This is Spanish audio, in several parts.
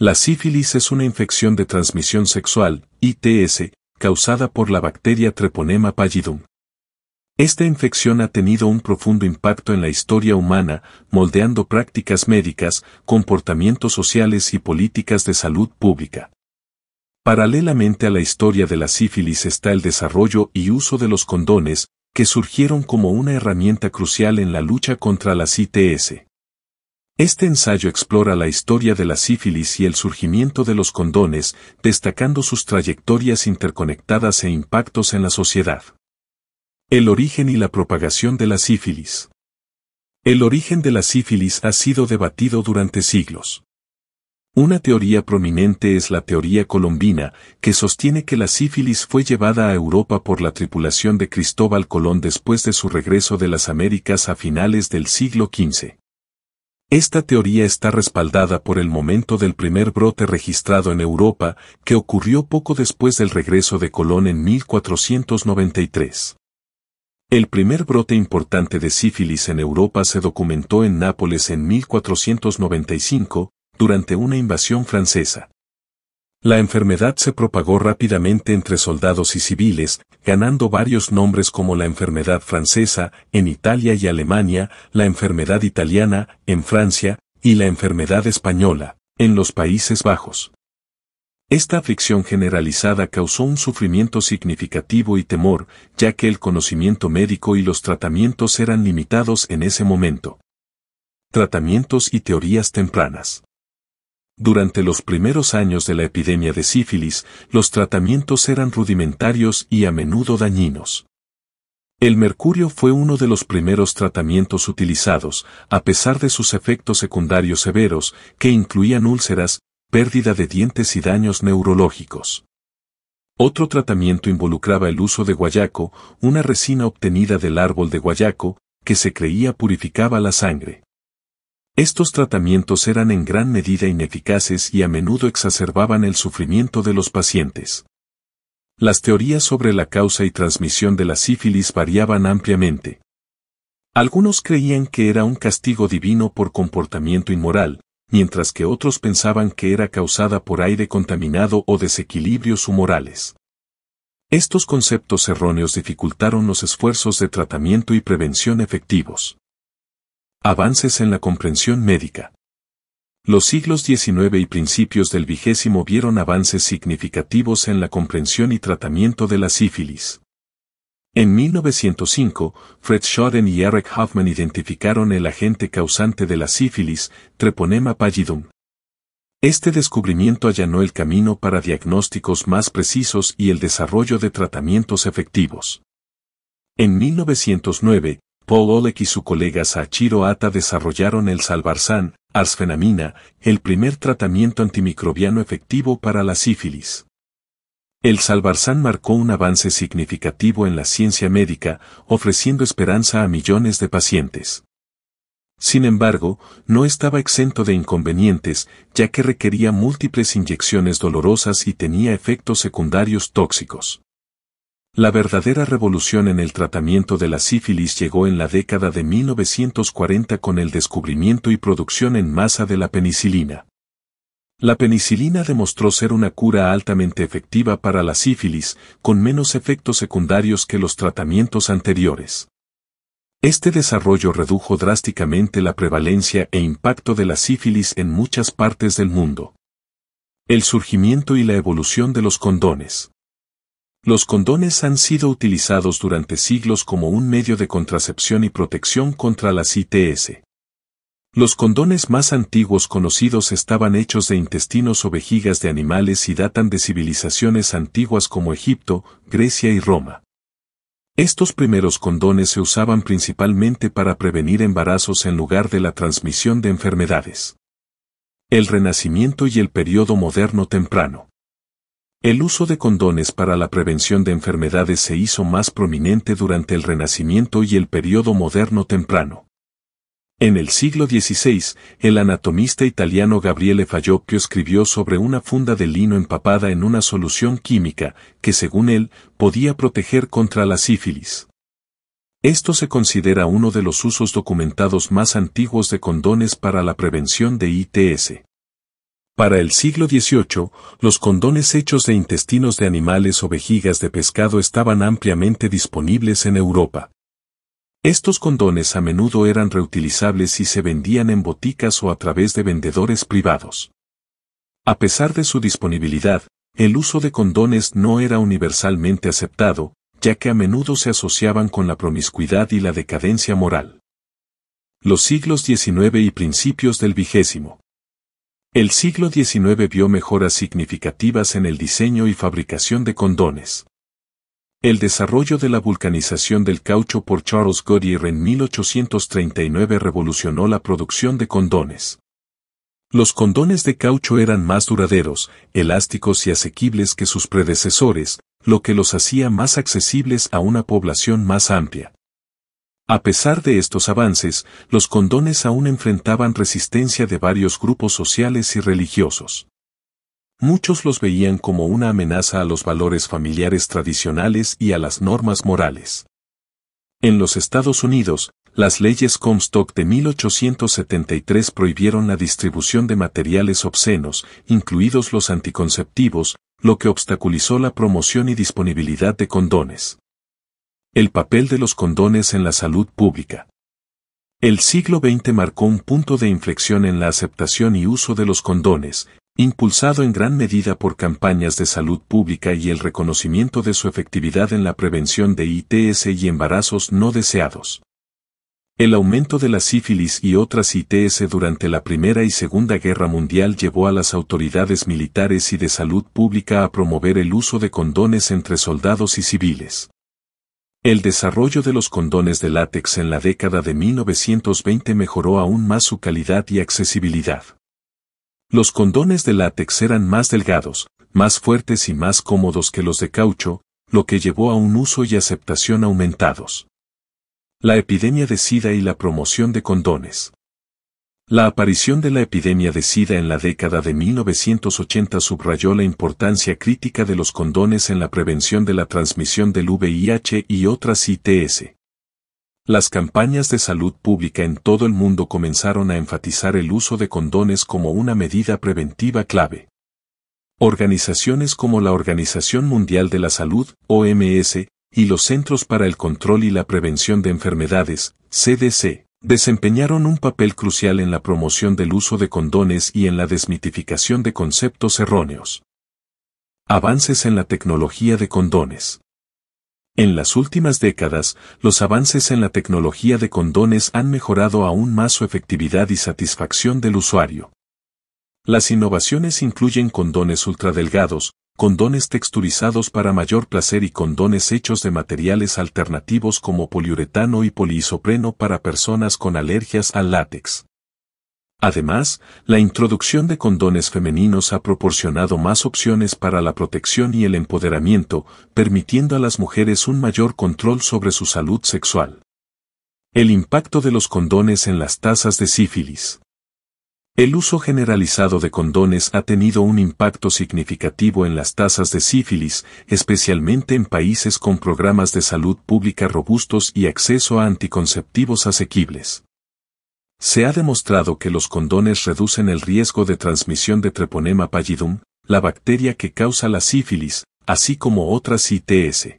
La sífilis es una infección de transmisión sexual, ITS, causada por la bacteria Treponema pallidum. Esta infección ha tenido un profundo impacto en la historia humana, moldeando prácticas médicas, comportamientos sociales y políticas de salud pública. Paralelamente a la historia de la sífilis está el desarrollo y uso de los condones, que surgieron como una herramienta crucial en la lucha contra las ITS. Este ensayo explora la historia de la sífilis y el surgimiento de los condones, destacando sus trayectorias interconectadas e impactos en la sociedad. El origen y la propagación de la sífilis. El origen de la sífilis ha sido debatido durante siglos. Una teoría prominente es la teoría colombina, que sostiene que la sífilis fue llevada a Europa por la tripulación de Cristóbal Colón después de su regreso de las Américas a finales del siglo XV. Esta teoría está respaldada por el momento del primer brote registrado en Europa, que ocurrió poco después del regreso de Colón en 1493. El primer brote importante de sífilis en Europa se documentó en Nápoles en 1495, durante una invasión francesa. La enfermedad se propagó rápidamente entre soldados y civiles, ganando varios nombres como la enfermedad francesa, en Italia y Alemania, la enfermedad italiana, en Francia, y la enfermedad española, en los Países Bajos. Esta aflicción generalizada causó un sufrimiento significativo y temor, ya que el conocimiento médico y los tratamientos eran limitados en ese momento. Tratamientos y teorías tempranas. Durante los primeros años de la epidemia de sífilis, los tratamientos eran rudimentarios y a menudo dañinos. El mercurio fue uno de los primeros tratamientos utilizados, a pesar de sus efectos secundarios severos, que incluían úlceras, pérdida de dientes y daños neurológicos. Otro tratamiento involucraba el uso de guayaco, una resina obtenida del árbol de guayaco, que se creía purificaba la sangre. Estos tratamientos eran en gran medida ineficaces y a menudo exacerbaban el sufrimiento de los pacientes. Las teorías sobre la causa y transmisión de la sífilis variaban ampliamente. Algunos creían que era un castigo divino por comportamiento inmoral, mientras que otros pensaban que era causada por aire contaminado o desequilibrios humorales. Estos conceptos erróneos dificultaron los esfuerzos de tratamiento y prevención efectivos. Avances en la comprensión médica. Los siglos XIX y principios del XX vieron avances significativos en la comprensión y tratamiento de la sífilis. En 1905, Fred Schaden y Eric Hoffman identificaron el agente causante de la sífilis, Treponema pallidum. Este descubrimiento allanó el camino para diagnósticos más precisos y el desarrollo de tratamientos efectivos. En 1909, Paul Oleg y su colega Sachiro Ata desarrollaron el salvarsan, arsfenamina, el primer tratamiento antimicrobiano efectivo para la sífilis. El salvarsan marcó un avance significativo en la ciencia médica, ofreciendo esperanza a millones de pacientes. Sin embargo, no estaba exento de inconvenientes, ya que requería múltiples inyecciones dolorosas y tenía efectos secundarios tóxicos. La verdadera revolución en el tratamiento de la sífilis llegó en la década de 1940 con el descubrimiento y producción en masa de la penicilina. La penicilina demostró ser una cura altamente efectiva para la sífilis, con menos efectos secundarios que los tratamientos anteriores. Este desarrollo redujo drásticamente la prevalencia e impacto de la sífilis en muchas partes del mundo. El surgimiento y la evolución de los condones. Los condones han sido utilizados durante siglos como un medio de contracepción y protección contra las ITS. Los condones más antiguos conocidos estaban hechos de intestinos o vejigas de animales y datan de civilizaciones antiguas como Egipto, Grecia y Roma. Estos primeros condones se usaban principalmente para prevenir embarazos en lugar de la transmisión de enfermedades. El Renacimiento y el Período Moderno Temprano. El uso de condones para la prevención de enfermedades se hizo más prominente durante el Renacimiento y el periodo moderno temprano. En el siglo XVI, el anatomista italiano Gabriele Fallocchio escribió sobre una funda de lino empapada en una solución química que, según él, podía proteger contra la sífilis. Esto se considera uno de los usos documentados más antiguos de condones para la prevención de ITS. Para el siglo XVIII, los condones hechos de intestinos de animales o vejigas de pescado estaban ampliamente disponibles en Europa. Estos condones a menudo eran reutilizables y se vendían en boticas o a través de vendedores privados. A pesar de su disponibilidad, el uso de condones no era universalmente aceptado, ya que a menudo se asociaban con la promiscuidad y la decadencia moral. Los siglos XIX y principios del vigésimo. El siglo XIX vio mejoras significativas en el diseño y fabricación de condones. El desarrollo de la vulcanización del caucho por Charles Goodyear en 1839 revolucionó la producción de condones. Los condones de caucho eran más duraderos, elásticos y asequibles que sus predecesores, lo que los hacía más accesibles a una población más amplia. A pesar de estos avances, los condones aún enfrentaban resistencia de varios grupos sociales y religiosos. Muchos los veían como una amenaza a los valores familiares tradicionales y a las normas morales. En los Estados Unidos, las leyes Comstock de 1873 prohibieron la distribución de materiales obscenos, incluidos los anticonceptivos, lo que obstaculizó la promoción y disponibilidad de condones. El papel de los condones en la salud pública. El siglo XX marcó un punto de inflexión en la aceptación y uso de los condones, impulsado en gran medida por campañas de salud pública y el reconocimiento de su efectividad en la prevención de ITS y embarazos no deseados. El aumento de la sífilis y otras ITS durante la Primera y Segunda Guerra Mundial llevó a las autoridades militares y de salud pública a promover el uso de condones entre soldados y civiles. El desarrollo de los condones de látex en la década de 1920 mejoró aún más su calidad y accesibilidad. Los condones de látex eran más delgados, más fuertes y más cómodos que los de caucho, lo que llevó a un uso y aceptación aumentados. La epidemia de SIDA y la promoción de condones. La aparición de la epidemia de SIDA en la década de 1980 subrayó la importancia crítica de los condones en la prevención de la transmisión del VIH y otras ITS. Las campañas de salud pública en todo el mundo comenzaron a enfatizar el uso de condones como una medida preventiva clave. Organizaciones como la Organización Mundial de la Salud, OMS, y los Centros para el Control y la Prevención de Enfermedades, CDC, desempeñaron un papel crucial en la promoción del uso de condones y en la desmitificación de conceptos erróneos. Avances en la tecnología de condones. En las últimas décadas, los avances en la tecnología de condones han mejorado aún más su efectividad y satisfacción del usuario. Las innovaciones incluyen condones ultradelgados, condones texturizados para mayor placer y condones hechos de materiales alternativos como poliuretano y poliisopreno para personas con alergias al látex. Además, la introducción de condones femeninos ha proporcionado más opciones para la protección y el empoderamiento, permitiendo a las mujeres un mayor control sobre su salud sexual. El impacto de los condones en las tasas de sífilis. El uso generalizado de condones ha tenido un impacto significativo en las tasas de sífilis, especialmente en países con programas de salud pública robustos y acceso a anticonceptivos asequibles. Se ha demostrado que los condones reducen el riesgo de transmisión de Treponema pallidum, la bacteria que causa la sífilis, así como otras ITS.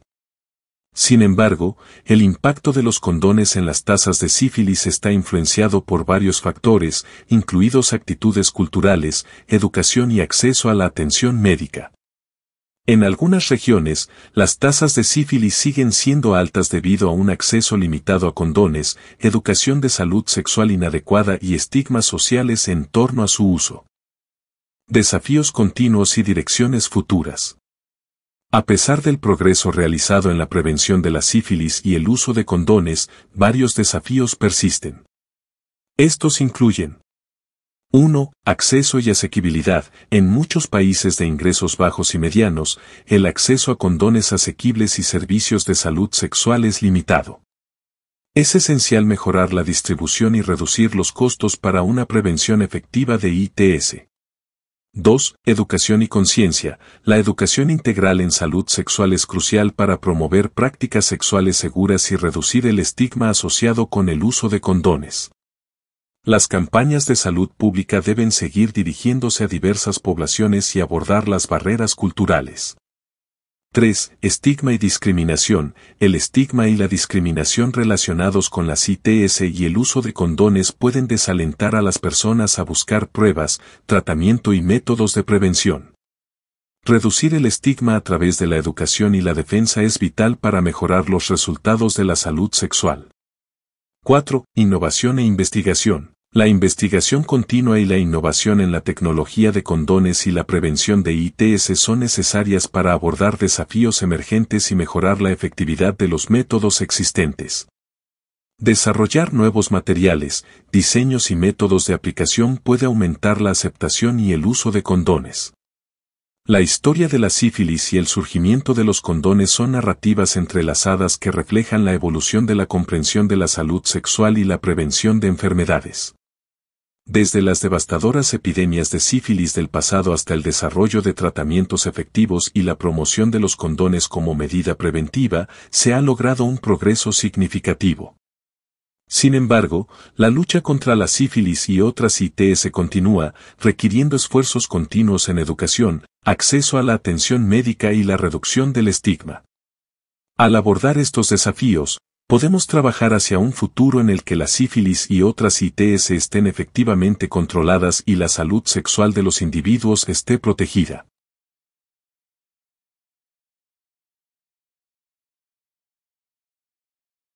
Sin embargo, el impacto de los condones en las tasas de sífilis está influenciado por varios factores, incluidos actitudes culturales, educación y acceso a la atención médica. En algunas regiones, las tasas de sífilis siguen siendo altas debido a un acceso limitado a condones, educación de salud sexual inadecuada y estigmas sociales en torno a su uso. Desafíos continuos y direcciones futuras. A pesar del progreso realizado en la prevención de la sífilis y el uso de condones, varios desafíos persisten. Estos incluyen 1. Acceso y asequibilidad. En muchos países de ingresos bajos y medianos, el acceso a condones asequibles y servicios de salud sexual es limitado. Es esencial mejorar la distribución y reducir los costos para una prevención efectiva de ITS. 2. Educación y conciencia. La educación integral en salud sexual es crucial para promover prácticas sexuales seguras y reducir el estigma asociado con el uso de condones. Las campañas de salud pública deben seguir dirigiéndose a diversas poblaciones y abordar las barreras culturales. 3. Estigma y discriminación. El estigma y la discriminación relacionados con las ITS y el uso de condones pueden desalentar a las personas a buscar pruebas, tratamiento y métodos de prevención. Reducir el estigma a través de la educación y la defensa es vital para mejorar los resultados de la salud sexual. 4. Innovación e investigación. La investigación continua y la innovación en la tecnología de condones y la prevención de ITS son necesarias para abordar desafíos emergentes y mejorar la efectividad de los métodos existentes. Desarrollar nuevos materiales, diseños y métodos de aplicación puede aumentar la aceptación y el uso de condones. La historia de la sífilis y el surgimiento de los condones son narrativas entrelazadas que reflejan la evolución de la comprensión de la salud sexual y la prevención de enfermedades. Desde las devastadoras epidemias de sífilis del pasado hasta el desarrollo de tratamientos efectivos y la promoción de los condones como medida preventiva, se ha logrado un progreso significativo. Sin embargo, la lucha contra la sífilis y otras ITS continúa, requiriendo esfuerzos continuos en educación, acceso a la atención médica y la reducción del estigma. Al abordar estos desafíos, podemos trabajar hacia un futuro en el que la sífilis y otras ITS estén efectivamente controladas y la salud sexual de los individuos esté protegida.